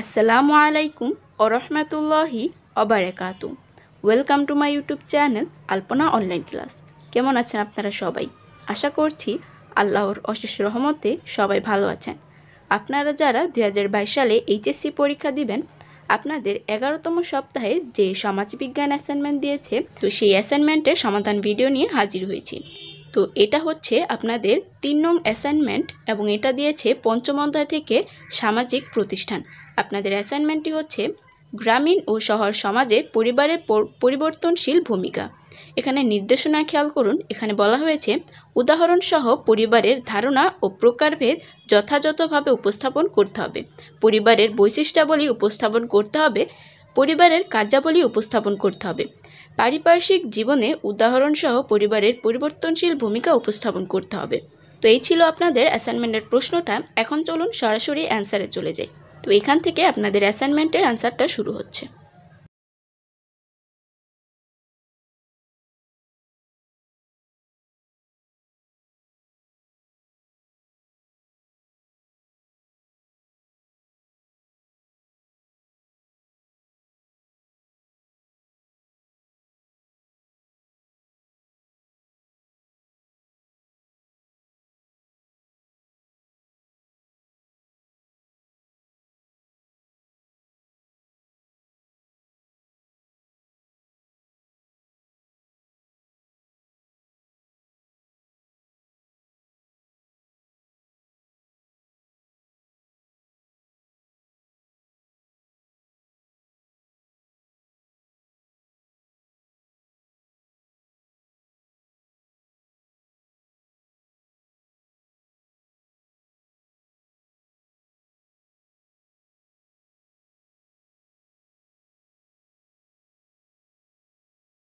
আসসালামু আলাইকুম ওরহমাতুল্লাহি অবারেকাতু welcome to my YouTube channel Alpana online class কেমন আছেন আপনারা সবাই আশা করছি আল্লাহর অশেষ রহমতে সবাই ভালো আছেন আপনারা যারা দুই সালে এইচএসসি পরীক্ষা দিবেন আপনাদের এগারোতম সপ্তাহের যে সমাজবিজ্ঞান অ্যাসাইনমেন্ট দিয়েছে তো সেই অ্যাসাইনমেন্টের সমাধান ভিডিও নিয়ে হাজির হয়েছি তো এটা হচ্ছে আপনাদের তিন নং অ্যাসাইনমেন্ট এবং এটা দিয়েছে পঞ্চম অধ্যায় থেকে সামাজিক প্রতিষ্ঠান আপনাদের অ্যাসাইনমেন্টটি হচ্ছে গ্রামীণ ও শহর সমাজে পরিবারের পরিবর্তনশীল ভূমিকা এখানে নির্দেশনা খেয়াল করুন এখানে বলা হয়েছে উদাহরণসহ পরিবারের ধারণা ও প্রকারভেদ যথাযথভাবে উপস্থাপন করতে হবে পরিবারের বৈশিষ্ট্যাবলী উপস্থাপন করতে হবে পরিবারের কার্যাবলী উপস্থাপন করতে হবে পারিপার্শ্বিক জীবনে উদাহরণসহ পরিবারের পরিবর্তনশীল ভূমিকা উপস্থাপন করতে হবে তো এই ছিল আপনাদের অ্যাসাইনমেন্টের প্রশ্নটা এখন চলুন সরাসরি অ্যান্সারে চলে যাই তো এখান থেকে আপনাদের অ্যাসাইনমেন্টের অ্যান্সারটা শুরু হচ্ছে